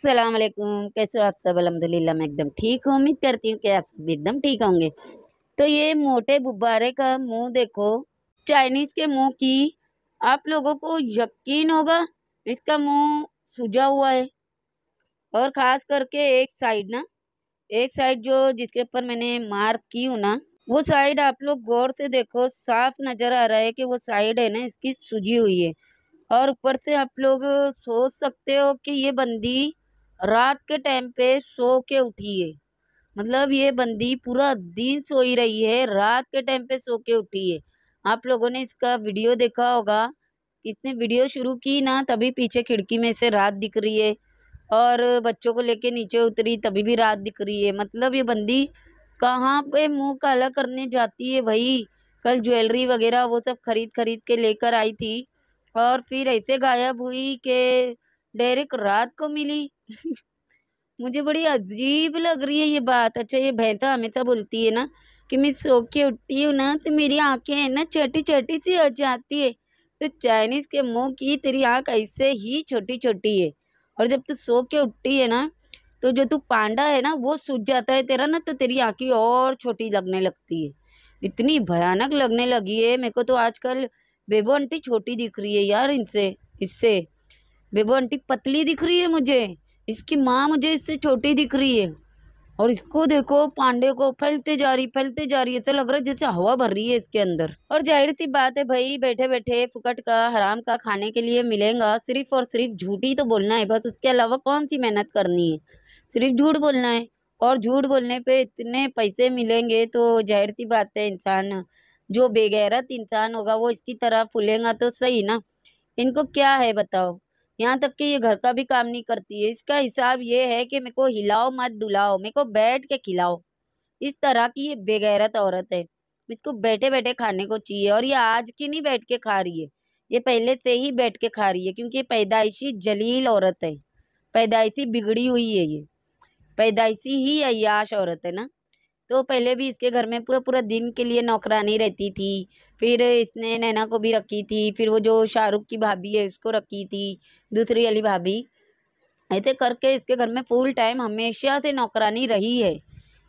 अस्सलाम वालेकुम कैसे हो आप सब अलहमदिल्ला मैं एकदम ठीक हूँ उम्मीद करती हूँ कि आप सब एकदम ठीक होंगे तो ये मोटे गुब्बारे का मुंह देखो चाइनीज़ के मुंह की आप लोगों को यकीन होगा इसका मुंह सूजा हुआ है और ख़ास करके एक साइड ना एक साइड जो जिसके ऊपर मैंने मार्क की हूँ ना वो साइड आप लोग गौर से देखो साफ नज़र आ रहा है कि वो साइड है ना इसकी सूजी हुई है और ऊपर से आप लोग सोच सकते हो कि ये बंदी रात के टाइम पे सो के उठी है मतलब ये बंदी पूरा दिन सोई रही है रात के टाइम पे सो के उठी है आप लोगों ने इसका वीडियो देखा होगा इसने वीडियो शुरू की ना तभी पीछे खिड़की में से रात दिख रही है और बच्चों को लेके नीचे उतरी तभी भी रात दिख रही है मतलब ये बंदी कहाँ पे मुंह काला करने जाती है भाई कल ज्वेलरी वगैरह वो सब खरीद खरीद के लेकर आई थी और फिर ऐसे गायब हुई कि डायरेक्ट रात को मिली मुझे बड़ी अजीब लग रही है ये बात अच्छा ये भैंसा तो हमेशा बोलती है ना कि मैं सो के उठती हूँ ना तो मेरी आंखें हैं ना छोटी छोटी सी हो जाती है तो चाइनीज़ के मुंह की तेरी आंख ऐसे ही छोटी छोटी है और जब तू सो के उठती है ना तो जो तू पांडा है ना वो सूझ जाता है तेरा ना तो तेरी आंखें और छोटी लगने लगती है इतनी भयानक लगने लगी है मेरे को तो आजकल बेबो आंटी छोटी दिख रही है यार इनसे इससे बेबो आंटी पतली दिख रही है मुझे इसकी माँ मुझे इससे छोटी दिख रही है और इसको देखो पांडे को फैलते जा रही फैलते जा रही ऐसा लग रहा है जैसे हवा भर रही है इसके अंदर और जाहिर सी बात है भाई बैठे बैठे फुकट का हराम का खाने के लिए मिलेगा सिर्फ और सिर्फ झूठी तो बोलना है बस उसके अलावा कौन सी मेहनत करनी है सिर्फ झूठ बोलना है और झूठ बोलने पे इतने पैसे मिलेंगे तो जाहिर सी बात है इंसान जो बेगैरत इंसान होगा वो इसकी तरह फूलेंगा तो सही ना इनको क्या है बताओ यहाँ तक कि ये घर का भी काम नहीं करती है इसका हिसाब ये है कि मेरे को हिलाओ मत डुलाओ मेरे को बैठ के खिलाओ इस तरह की ये बेगैरत औरत है इसको बैठे बैठे खाने को चाहिए और ये आज की नहीं बैठ के खा रही है ये पहले से ही बैठ के खा रही है क्योंकि ये पैदाइशी जलील औरत है पैदाइशी बिगड़ी हुई है ये पैदाइशी ही अयाश औरत है ना तो पहले भी इसके घर में पूरा पूरा दिन के लिए नौकरानी रहती थी फिर इसने नैना को भी रखी थी फिर वो जो शाहरुख की भाभी है उसको रखी थी दूसरी वाली भाभी ऐसे करके इसके घर में फुल टाइम हमेशा से नौकरानी रही है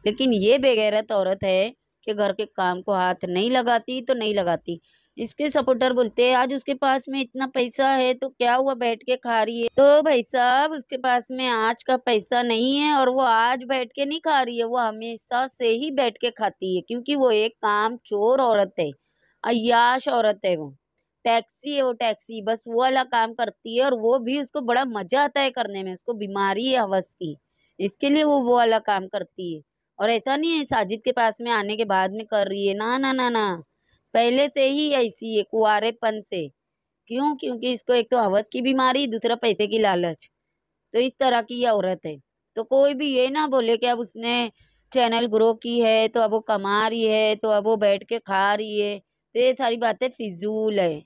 लेकिन ये बेगैरत औरत है कि घर के काम को हाथ नहीं लगाती तो नहीं लगाती इसके सपोर्टर बोलते हैं आज उसके पास में इतना पैसा है तो क्या हुआ बैठ के खा रही है तो भाई साहब उसके पास में आज का पैसा नहीं है और वो आज बैठ के नहीं खा रही है वो हमेशा से ही बैठ के खाती है क्योंकि वो एक काम चोर औरत है अयाश औरत है वो टैक्सी है वो टैक्सी बस वो वाला काम करती है और वो भी उसको बड़ा मजा आता है करने में उसको बीमारी है हवस की इसके लिए वो वो वाला काम करती है और ऐसा नहीं है साजिद के पास में आने के बाद में कर रही है ना ना ना ना पहले से ही ऐसी है कुआरेपन से क्यों क्योंकि इसको एक तो हवस की बीमारी दूसरा पैसे की लालच तो इस तरह की यह औरत है तो कोई भी ये ना बोले कि अब उसने चैनल ग्रो की है तो अब वो कमा रही है तो अब वो बैठ के खा रही है तो ये सारी बातें फिजूल है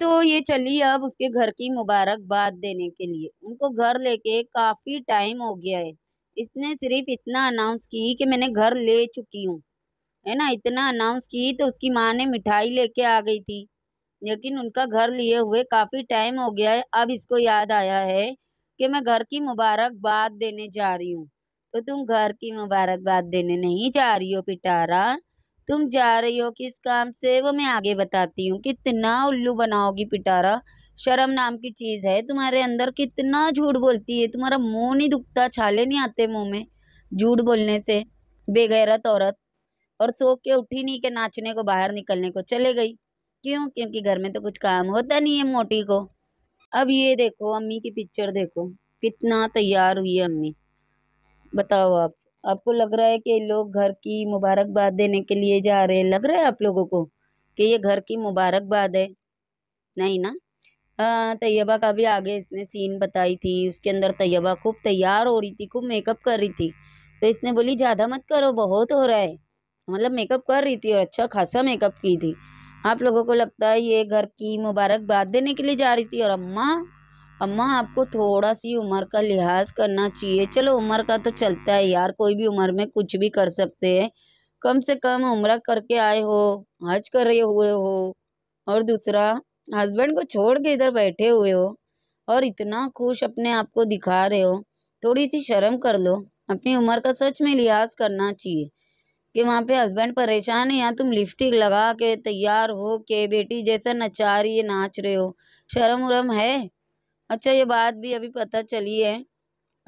तो ये चली अब उसके घर की मुबारकबाद देने के लिए उनको घर लेके काफ़ी टाइम हो गया है इसने सिर्फ इतना अनाउंस की कि मैंने घर ले चुकी हूँ है ना इतना अनाउंस की तो उसकी माँ ने मिठाई लेके आ गई थी लेकिन उनका घर लिए हुए काफ़ी टाइम हो गया है अब इसको याद आया है कि मैं घर की मुबारकबाद देने जा रही हूँ तो तुम घर की मुबारकबाद देने नहीं जा रही हो पिटारा तुम जा रही हो किस काम से वो मैं आगे बताती हूँ कितना उल्लू बनाओगी पिटारा शर्म नाम की चीज़ है तुम्हारे अंदर कितना झूठ बोलती है तुम्हारा मुंह नहीं दुखता छाले नहीं आते मुंह में झूठ बोलने से बेगैरत औरत और सो के उठी नहीं के नाचने को बाहर निकलने को चले गई क्यों क्योंकि घर में तो कुछ काम होता नहीं है मोटी को अब ये देखो अम्मी की पिक्चर देखो कितना तैयार हुई है अम्मी बताओ आप आपको लग रहा है कि लोग घर की मुबारकबाद देने के लिए जा रहे हैं लग रहा है आप लोगों को कि ये घर की मुबारकबाद है नहीं ना हाँ, तैयबा का भी आगे इसने सीन बताई थी उसके अंदर तैयबा खूब तैयार हो रही थी खूब मेकअप कर रही थी तो इसने बोली ज़्यादा मत करो बहुत हो रहा है मतलब मेकअप कर रही थी और अच्छा खासा मेकअप की थी आप लोगों को लगता है ये घर की मुबारकबाद देने के लिए जा रही थी और अम्मा अम्मा आपको थोड़ा सी उम्र का लिहाज करना चाहिए चलो उम्र का तो चलता है यार कोई भी उम्र में कुछ भी कर सकते हैं कम से कम उम्र करके आए हो हज करे हुए हो और दूसरा हस्बैंड को छोड़ के इधर बैठे हुए हो और इतना खुश अपने आप को दिखा रहे हो थोड़ी सी शर्म कर लो अपनी उम्र का सच में लिहाज करना चाहिए कि वहाँ पे हस्बैंड परेशान है यहाँ तुम लिपस्टिक लगा के तैयार हो के बेटी जैसा नचा रही है नाच रहे हो शर्म उरम है अच्छा ये बात भी अभी पता चली है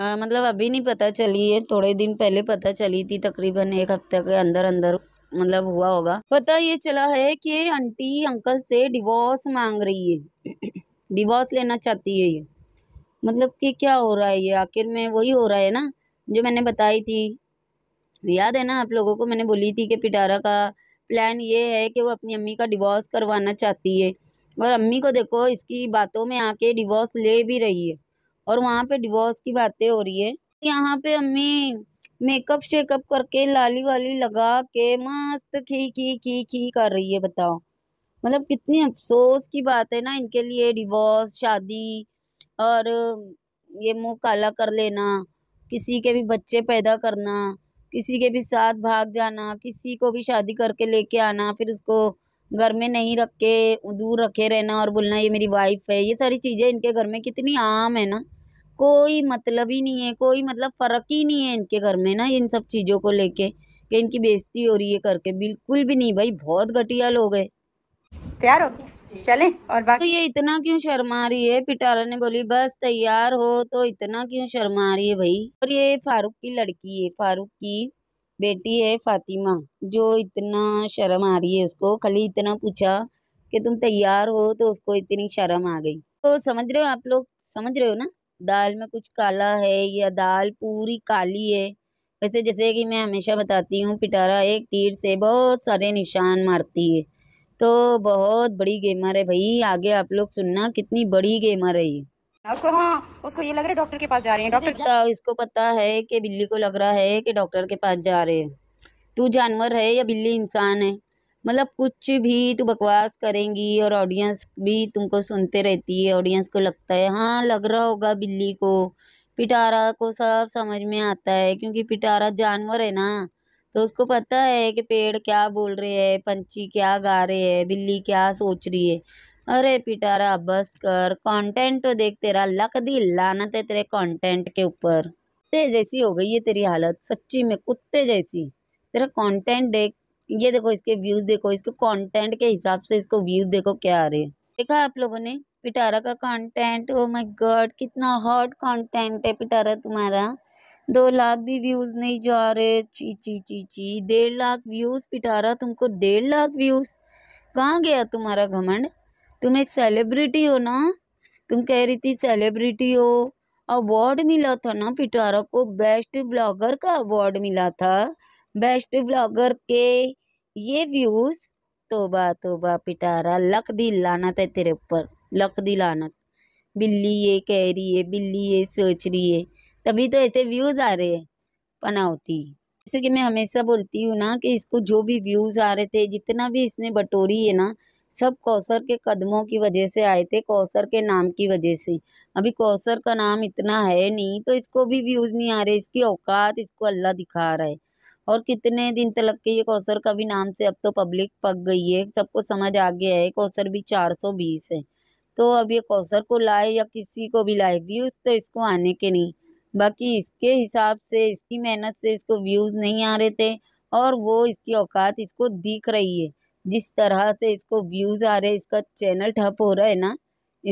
आ, मतलब अभी नहीं पता चली है थोड़े दिन पहले पता चली थी तकरीबन एक हफ्ते के अंदर अंदर मतलब हुआ होगा पता ये चला है कि आंटी अंकल से डिवोर्स मांग रही है डिवोर्स लेना चाहती है ये मतलब कि क्या हो रहा है ये आखिर में वही हो रहा है ना जो मैंने बताई थी याद है ना आप लोगों को मैंने बोली थी कि पिटारा का प्लान ये है कि वो अपनी अम्मी का डिवोर्स करवाना चाहती है और अम्मी को देखो इसकी बातों में आके डिवोर्स ले भी रही है और वहाँ पे डिवोर्स की बातें हो रही है यहाँ पे अम्मी मेकअप शेकअप करके लाली वाली लगा के मस्त खी खी खी खी कर रही है बताओ मतलब कितनी अफसोस की बात है ना इनके लिए डिवोर्स शादी और ये मुंह काला कर लेना किसी के भी बच्चे पैदा करना किसी के भी साथ भाग जाना किसी को भी शादी करके लेके आना फिर उसको घर में नहीं रख के दूर रखे रहना और बोलना ये मेरी वाइफ है ये सारी चीज़ें इनके घर में कितनी आम है ना कोई मतलब ही नहीं है कोई मतलब फ़र्क ही नहीं है इनके घर में ना इन सब चीज़ों को लेके कि इनकी बेइज्जती हो रही है करके बिल्कुल भी नहीं भाई बहुत घटिया लोग है तैयार हो चले और बात तो ये इतना क्यों शर्मा रही है पिटारा ने बोली बस तैयार हो तो इतना क्यों शर्मा रही है भाई और ये फारूक की लड़की है फारूक की बेटी है फातिमा जो इतना शर्म आ रही है उसको खाली इतना पूछा कि तुम तैयार हो तो उसको इतनी शर्म आ गई तो समझ रहे हो आप लोग समझ रहे हो ना दाल में कुछ काला है या दाल पूरी काली है वैसे जैसे कि मैं हमेशा बताती हूँ पिटारा एक तीर से बहुत सारे निशान मारती है तो बहुत बड़ी गेमर है भाई आगे आप लोग सुनना कितनी बड़ी गेमर है ये उसको हाँ उसको ये लग रहा है डॉक्टर के पास जा रहे हैं डॉक्टर पता इसको पता है कि बिल्ली को लग रहा है कि डॉक्टर के पास जा रहे हैं तू जानवर है या बिल्ली इंसान है मतलब कुछ भी तू बकवास करेंगी और ऑडियंस भी तुमको सुनते रहती है ऑडियंस को लगता है हाँ लग रहा होगा बिल्ली को पिटारा को सब समझ में आता है क्योंकि पिटारा जानवर है ना तो उसको पता है कि पेड़ क्या बोल रहे है पंछी क्या गा रहे है बिल्ली क्या सोच रही है अरे पिटारा बस कर कंटेंट तो देख तेरा अल्लाह दी लानत है तेरे कंटेंट के ऊपर कुत्ते जैसी हो गई है तेरी हालत सच्ची में कुत्ते जैसी तेरा कंटेंट देख ये देखो इसके व्यूज़ देखो इसके कंटेंट के हिसाब से इसको व्यूज़ देखो क्या आ रहे हैं देखा आप लोगों ने पिटारा का कंटेंट ओ माय गॉड कितना हॉट कंटेंट है पिटारा तुम्हारा दो लाख भी व्यूज़ नहीं जा रहे ची ची ची ची डेढ़ लाख व्यूज़ पिटारा तुमको डेढ़ लाख व्यूज़ कहाँ गया तुम्हारा घमंड तुम एक सेलिब्रिटी हो ना तुम कह रही थी सेलिब्रिटी हो अवार्ड मिला था ना पिटारा को बेस्ट ब्लॉगर का अवार्ड मिला था बेस्ट ब्लॉगर के ये व्यूज़ तोबा तोबा पिटारा लक दी लानत है तेरे ऊपर लक दी लानत बिल्ली ये कह रही है बिल्ली ये सोच रही है तभी तो ऐसे व्यूज़ आ रहे पना पनावती जैसे कि मैं हमेशा बोलती हूँ ना कि इसको जो भी व्यूज़ आ रहे थे जितना भी इसने बटोरी है ना सब कौसर के कदमों की वजह से आए थे कौसर के नाम की वजह से अभी कौसर का नाम इतना है नहीं तो इसको भी व्यूज़ नहीं आ रहे इसकी औकात इसको अल्लाह दिखा रहा है और कितने दिन तक के ये कौसर का भी नाम से अब तो पब्लिक पक गई है सबको समझ आ गया है कौसर भी चार सौ बीस है तो अब ये कौसर को लाए या किसी को भी लाए व्यूज़ तो इसको आने के नहीं बाकी इसके हिसाब से इसकी मेहनत से इसको व्यूज़ नहीं आ रहे थे और वो इसकी औकात इसको दिख रही है जिस तरह से इसको व्यूज़ आ रहे इसका चैनल ठप हो रहा है ना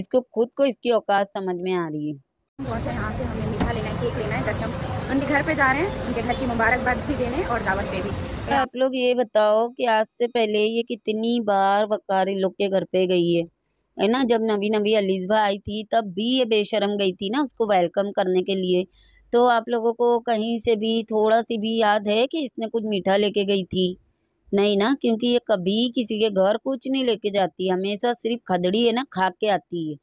इसको खुद को इसकी औकात समझ में आ रही है यहाँ से हमें मीठा लेना है केक लेना है उनके घर पे जा रहे हैं उनके घर की मुबारकबाद भी देने और दावत पे भी आप लोग ये बताओ कि आज से पहले ये कितनी बार वकारी लोग के घर पे गई है है ना जब नबी नबी अलीजबा आई थी तब भी ये बेशरम गई थी ना उसको वेलकम करने के लिए तो आप लोगों को कहीं से भी थोड़ा सी भी याद है कि इसने कुछ मीठा लेके गई थी नहीं ना क्योंकि ये कभी किसी के घर कुछ नहीं लेके जाती हमेशा सिर्फ खदड़ी है ना खा के आती है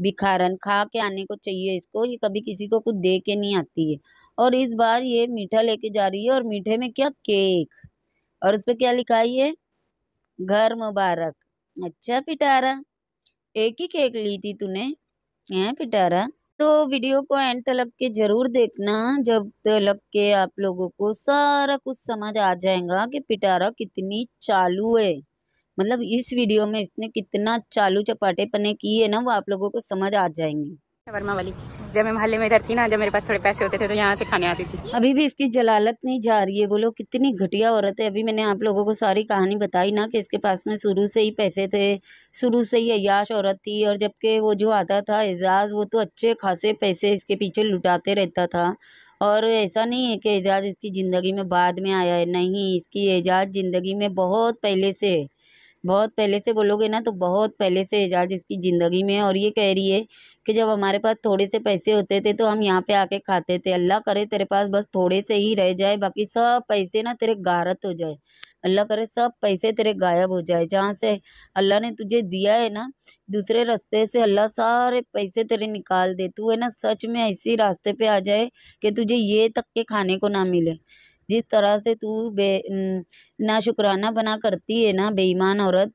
भिखारन खा के आने को चाहिए इसको ये कभी किसी को कुछ दे के नहीं आती है और इस बार ये मीठा लेके जा रही है और मीठे में क्या केक और उस पर क्या लिखा है घर मुबारक अच्छा पिटारा एक ही केक ली थी तूने हैं पिटारा तो वीडियो को एंड तलक के ज़रूर देखना जब तलक के आप लोगों को सारा कुछ समझ आ जाएगा कि पिटारा कितनी चालू है मतलब इस वीडियो में इसने कितना चालू चपाटे पने की है ना वो आप लोगों को समझ आ जाएंगी वर्मा वाली जब मैं मोहल्ले में इधर थी ना जब मेरे पास थोड़े पैसे होते थे तो यहाँ से खाने आती थी अभी भी इसकी जलालत नहीं जा रही है बोलो कितनी घटिया औरत है अभी मैंने आप लोगों को सारी कहानी बताई ना कि इसके पास में शुरू से ही पैसे थे शुरू से ही अयाश औरत थी और जबकि वो जो आता था एजाज वो तो अच्छे खासे पैसे इसके पीछे लुटाते रहता था और ऐसा नहीं है कि एजाज इसकी ज़िंदगी में बाद में आया है नहीं इसकी एजाज ज़िंदगी में बहुत पहले से है बहुत पहले से बोलोगे ना तो बहुत पहले से एजाज इसकी ज़िंदगी में है और ये कह रही है कि जब हमारे पास थोड़े से पैसे होते थे तो हम यहाँ पे आके खाते थे अल्लाह करे तेरे पास बस थोड़े से ही रह जाए बाकी सब पैसे ना तेरे गारत हो जाए अल्लाह करे सब पैसे तेरे गायब हो जाए जहाँ से अल्लाह ने तुझे दिया है ना दूसरे रास्ते से अल्लाह सारे पैसे तेरे निकाल दे तू है ना सच में ऐसी रास्ते पे आ जाए कि तुझे ये तक के खाने को ना मिले जिस तरह से तू बे ना शुक्राना बना करती है ना बेईमान औरत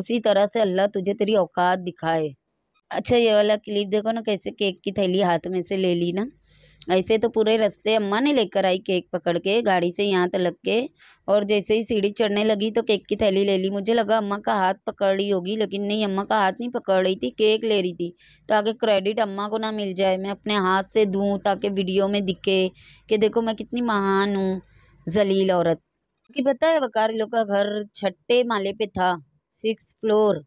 उसी तरह से अल्लाह तुझे तेरी औकात दिखाए अच्छा ये वाला क्लिप देखो ना कैसे केक की थैली हाथ में से ले ली ना ऐसे तो पूरे रास्ते अम्मा ने लेकर आई केक पकड़ के गाड़ी से यहाँ तक लग के और जैसे ही सीढ़ी चढ़ने लगी तो केक की थैली ले ली मुझे लगा अम्मा का हाथ पकड़ रही होगी लेकिन नहीं अम्मा का हाथ नहीं पकड़ रही थी केक ले रही थी तो आगे क्रेडिट अम्मा को ना मिल जाए मैं अपने हाथ से दूँ ताकि वीडियो में दिखे कि देखो मैं कितनी महान हूँ जलील औरत कि पता है वकार लोग का घर छठे माले पे था सिक्स फ्लोर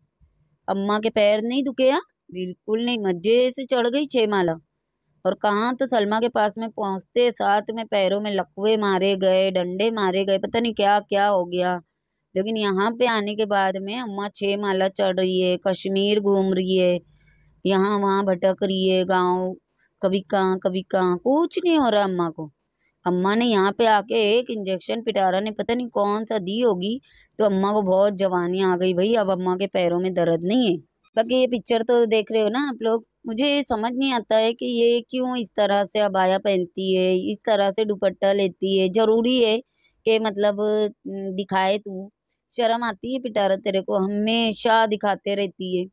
अम्मा के पैर नहीं दुखे यहाँ बिल्कुल नहीं मजे से चढ़ गई छः माला और कहाँ तो सलमा के पास में पहुँचते साथ में पैरों में लकवे मारे गए डंडे मारे गए पता नहीं क्या क्या हो गया लेकिन यहाँ पे आने के बाद में अम्मा छः माला चढ़ रही है कश्मीर घूम रही है यहाँ वहाँ भटक रही है गाँव कभी कहाँ कभी कहाँ कुछ नहीं हो रहा अम्मा को अम्मा ने यहाँ पे आके एक इंजेक्शन पिटारा ने पता नहीं कौन सा दी होगी तो अम्मा को बहुत जवानी आ गई भाई अब अम्मा के पैरों में दर्द नहीं है बाकी ये पिक्चर तो देख रहे हो ना आप लोग मुझे समझ नहीं आता है कि ये क्यों इस तरह से अबाया पहनती है इस तरह से दुपट्टा लेती है ज़रूरी है कि मतलब दिखाए तू शर्म आती है पिटारा तेरे को हमेशा दिखाते रहती है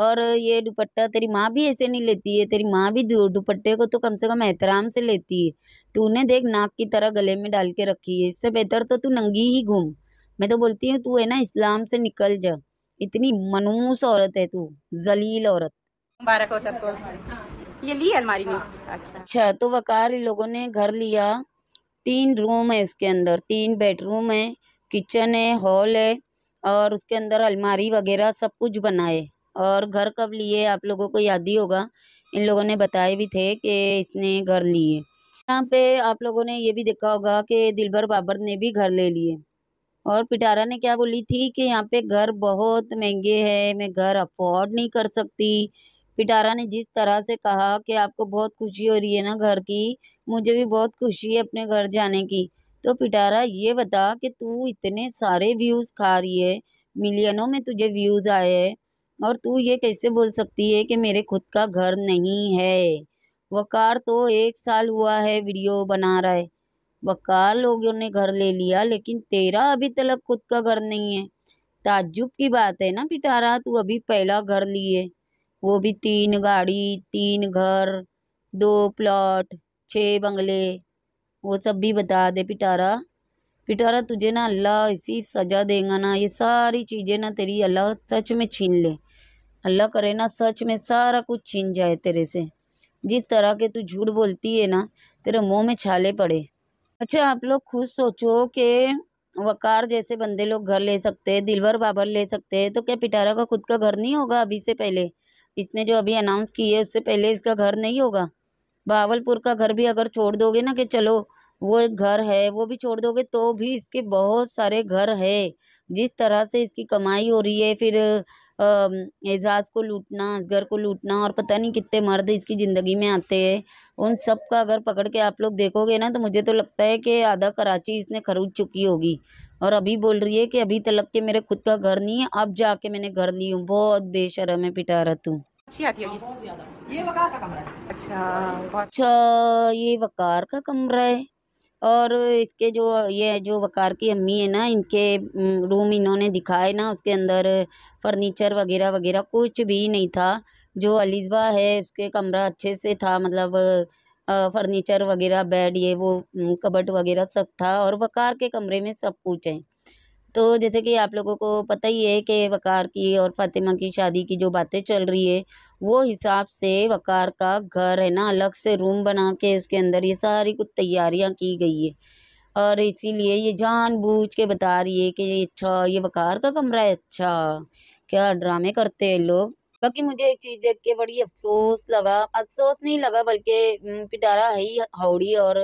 और ये दुपट्टा तेरी माँ भी ऐसे नहीं लेती है तेरी माँ भी दुपट्टे को तो कम से कम एहतराम से लेती है तूने देख नाक की तरह गले में डाल के रखी है इससे बेहतर तो तू नंगी ही घूम मैं तो बोलती हूँ तू है ना इस्लाम से निकल जा इतनी मनूस औरत है तू जलील औरत मुबारक हो सबको ये ली अलमारी में अच्छा अच्छा तो वकार इन लोगों ने घर लिया तीन रूम है उसके अंदर तीन बेडरूम है किचन है हॉल है और उसके अंदर अलमारी वगैरह सब कुछ बनाए और घर कब लिए आप लोगों को याद ही होगा इन लोगों ने बताए भी थे कि इसने घर लिए यहाँ पे आप लोगों ने ये भी देखा होगा कि दिलबर बाबर ने भी घर ले लिए और पिटारा ने क्या बोली थी कि यहाँ पे घर बहुत महंगे है मैं घर अफोर्ड नहीं कर सकती पिटारा ने जिस तरह से कहा कि आपको बहुत खुशी हो रही है ना घर की मुझे भी बहुत खुशी है अपने घर जाने की तो पिटारा ये बता कि तू इतने सारे व्यूज़ खा रही है मिलियनों में तुझे व्यूज़ आए हैं और तू ये कैसे बोल सकती है कि मेरे खुद का घर नहीं है वकार तो एक साल हुआ है वीडियो बना रहा है वकार लोगों ने घर ले लिया लेकिन तेरा अभी तक खुद का घर नहीं है ताज्जुब की बात है ना पिटारा तू अभी पहला घर लिए वो भी तीन गाड़ी तीन घर दो प्लॉट छः बंगले वो सब भी बता दे पिटारा पिटारा तुझे ना अल्लाह इसी सजा देगा ना ये सारी चीज़ें ना तेरी अल्लाह सच में छीन ले अल्लाह करे ना सच में सारा कुछ छीन जाए तेरे से जिस तरह के तू झूठ बोलती है ना तेरे मुंह में छाले पड़े अच्छा आप लोग खुद सोचो कि वकार जैसे बंदे लोग घर ले सकते हैं दिलवर बाबर ले सकते हैं तो क्या पिटारा का खुद का घर नहीं होगा अभी से पहले इसने जो अभी अनाउंस की है उससे पहले इसका घर नहीं होगा बावलपुर का घर भी अगर छोड़ दोगे ना कि चलो वो एक घर है वो भी छोड़ दोगे तो भी इसके बहुत सारे घर है जिस तरह से इसकी कमाई हो रही है फिर एजाज को लूटना असगर को लूटना और पता नहीं कितने मर्द इसकी ज़िंदगी में आते हैं उन सब का अगर पकड़ के आप लोग देखोगे ना तो मुझे तो लगता है कि आधा कराची इसने खरीद चुकी होगी और अभी बोल रही है कि अभी तलक के मेरे खुद का घर नहीं है अब जाके मैंने घर ली हूँ बहुत बेशरम है पिटारा तू अच्छी आती ये वकार का कमरा अच्छा अच्छा ये वकार का कमरा है और इसके जो ये जो वक़ार की अम्मी है ना इनके रूम इन्होंने दिखाए ना उसके अंदर फर्नीचर वगैरह वगैरह कुछ भी नहीं था जो अलीजबा है उसके कमरा अच्छे से था मतलब फर्नीचर वगैरह बेड ये वो कबट वगैरह सब था और वक़ार के कमरे में सब कुछ है तो जैसे कि आप लोगों को पता ही है कि वक़ार की और फ़ातिमा की शादी की जो बातें चल रही है वो हिसाब से वक़ार का घर है ना अलग से रूम बना के उसके अंदर ये सारी कुछ तैयारियाँ की गई है और इसीलिए ये जानबूझ के बता रही है कि अच्छा ये वक़ार का कमरा है अच्छा क्या ड्रामे करते हैं लोग बाकी मुझे एक चीज़ देख के बड़ी अफसोस लगा अफसोस नहीं लगा बल्कि हम्म, पिटारा है ही हाउड़ी और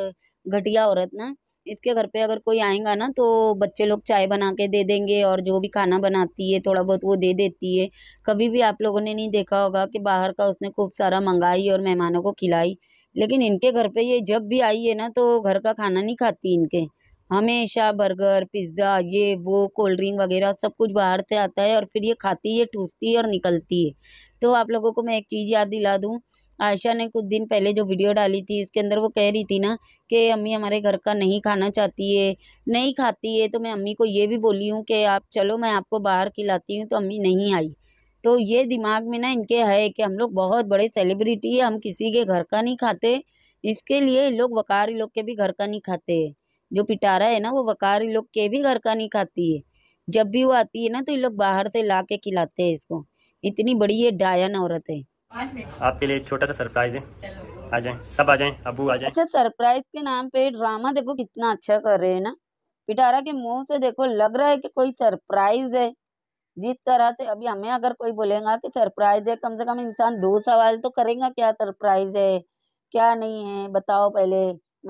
घटिया औरत ना इसके घर पे अगर कोई आएगा ना तो बच्चे लोग चाय बना के दे देंगे और जो भी खाना बनाती है थोड़ा बहुत वो दे देती है कभी भी आप लोगों ने नहीं देखा होगा कि बाहर का उसने खूब सारा मंगाई और मेहमानों को खिलाई लेकिन इनके घर पे ये जब भी आई है ना तो घर का खाना नहीं खाती इनके हमेशा बर्गर पिज़्ज़ा ये वो कोल्ड ड्रिंक वगैरह सब कुछ बाहर से आता है और फिर ये खाती है ठूसती है और निकलती है तो आप लोगों को मैं एक चीज़ याद दिला दूँ आयशा ने कुछ दिन पहले जो वीडियो डाली थी उसके अंदर वो कह रही थी ना कि अम्मी हमारे घर का नहीं खाना चाहती है नहीं खाती है तो मैं अम्मी को ये भी बोली हूँ कि आप चलो मैं आपको बाहर खिलाती हूँ तो अम्मी नहीं आई तो ये दिमाग में ना इनके है कि हम लोग बहुत बड़े सेलिब्रिटी है हम किसी के घर का नहीं खाते इसके लिए लोग वकार लोग के भी घर का नहीं खाते है जो पिटारा है ना वो वकार लोग के भी घर का नहीं खाती है जब भी वो आती है ना तो ये लोग बाहर से ला के खिलाते हैं इसको इतनी बड़ी ये डायन औरत है आपके लिए छोटा सा सरप्राइज है आ जाए सब आ जाए अबू आ जाए अच्छा सरप्राइज के नाम पे ड्रामा देखो कितना अच्छा कर रहे है ना पिटारा के मुंह से देखो लग रहा है कि कोई सरप्राइज है जिस तरह से अभी हमें अगर कोई बोलेगा कि सरप्राइज है कम से कम इंसान दो सवाल तो करेगा क्या सरप्राइज है क्या नहीं है बताओ पहले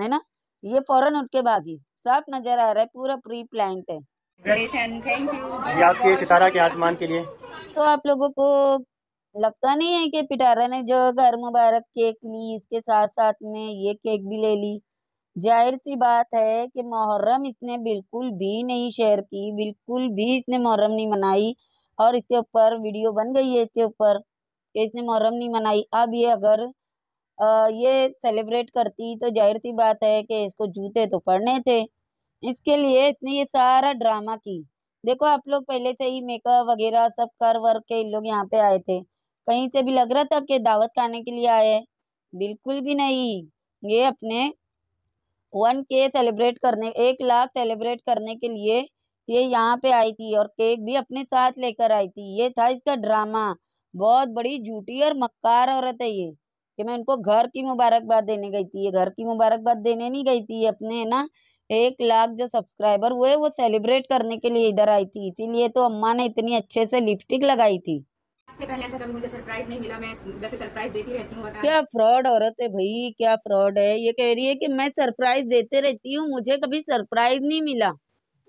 है ना ये फौरन उठ के भागी साफ नजर आ रहा है पूरा प्री प्लान है थैंक यू आपके सितारा के आसमान के लिए तो आप लोगों को लगता नहीं है कि पिटारा ने जो घर मुबारक केक ली इसके साथ साथ में ये केक भी ले ली जाहिर सी बात है कि मुहर्रम इसने बिल्कुल भी नहीं शेयर की बिल्कुल भी इसने मुहर्रम नहीं मनाई और इसके ऊपर वीडियो बन गई है इसके ऊपर कि इसने मुहर्रम नहीं मनाई अब ये अगर आ, ये सेलिब्रेट करती तो जाहिर सी बात है कि इसको जूते तो पड़ने थे इसके लिए इसने ये सारा ड्रामा की देखो आप लोग पहले से ही मेकअप वगैरह सब कर वर के लोग यहाँ पे आए थे कहीं से भी लग रहा था कि दावत खाने के लिए आए बिल्कुल भी नहीं ये अपने वन के सेलिब्रेट करने एक लाख सेलिब्रेट करने के लिए ये यहाँ पे आई थी और केक भी अपने साथ लेकर आई थी ये था इसका ड्रामा बहुत बड़ी झूठी और मक्कार औरत है ये कि मैं उनको घर की मुबारकबाद देने गई थी ये घर की मुबारकबाद देने नहीं गई थी अपने ना एक लाख जो सब्सक्राइबर हुए वो सेलिब्रेट करने के लिए इधर आई थी इसीलिए तो अम्मा ने इतनी अच्छे से लिपस्टिक लगाई थी पहले मुझे सरप्राइज नहीं मिला मैं वैसे देती रहती हूँ क्या फ्रॉड औरत है भाई क्या फ्रॉड है ये कह रही है कि मैं सरप्राइज देते रहती हूँ मुझे कभी सरप्राइज नहीं मिला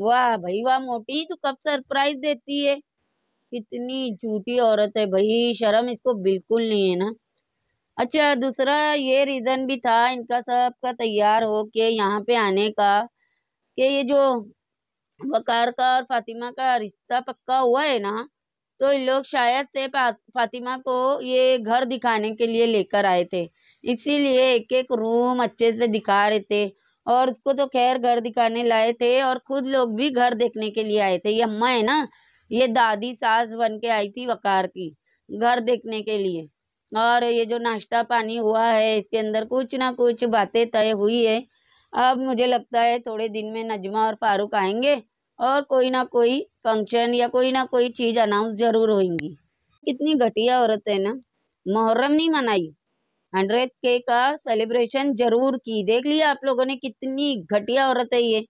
वाह भाई वाह मोटी तू कब सरप्राइज देती है कितनी झूठी औरत है भाई शर्म इसको बिल्कुल नहीं है ना अच्छा दूसरा ये रीज़न भी था इनका सबका तैयार हो के यहाँ पे आने का कि ये जो वकार का और फातिमा का रिश्ता पक्का हुआ है ना तो लोग शायद से फातिमा को ये घर दिखाने के लिए लेकर आए थे इसीलिए एक एक रूम अच्छे से दिखा रहे थे और उसको तो खैर घर दिखाने लाए थे और खुद लोग भी घर देखने के लिए आए थे ये अम्मा है ना ये दादी सास बन के आई थी वकार की घर देखने के लिए और ये जो नाश्ता पानी हुआ है इसके अंदर कुछ ना कुछ बातें तय हुई है अब मुझे लगता है थोड़े दिन में नजमा और फारूक आएंगे और कोई ना कोई फंक्शन या कोई ना कोई चीज़ अनाउंस ज़रूर होगी कितनी घटिया औरत है ना मुहर्रम नहीं मनाई हंड्रेड के का सेलिब्रेशन जरूर की देख लिया आप लोगों ने कितनी घटिया औरत है ये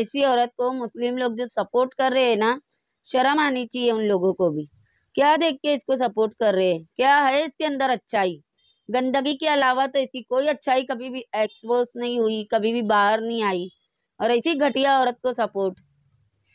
ऐसी औरत को मुस्लिम लोग जो सपोर्ट कर रहे हैं ना शर्म आनी चाहिए उन लोगों को भी क्या देख के इसको सपोर्ट कर रहे हैं क्या है इसके अंदर अच्छाई गंदगी के अलावा तो इसकी कोई अच्छाई कभी भी एक्सपोज नहीं हुई कभी भी बाहर नहीं आई और ऐसी घटिया औरत को सपोर्ट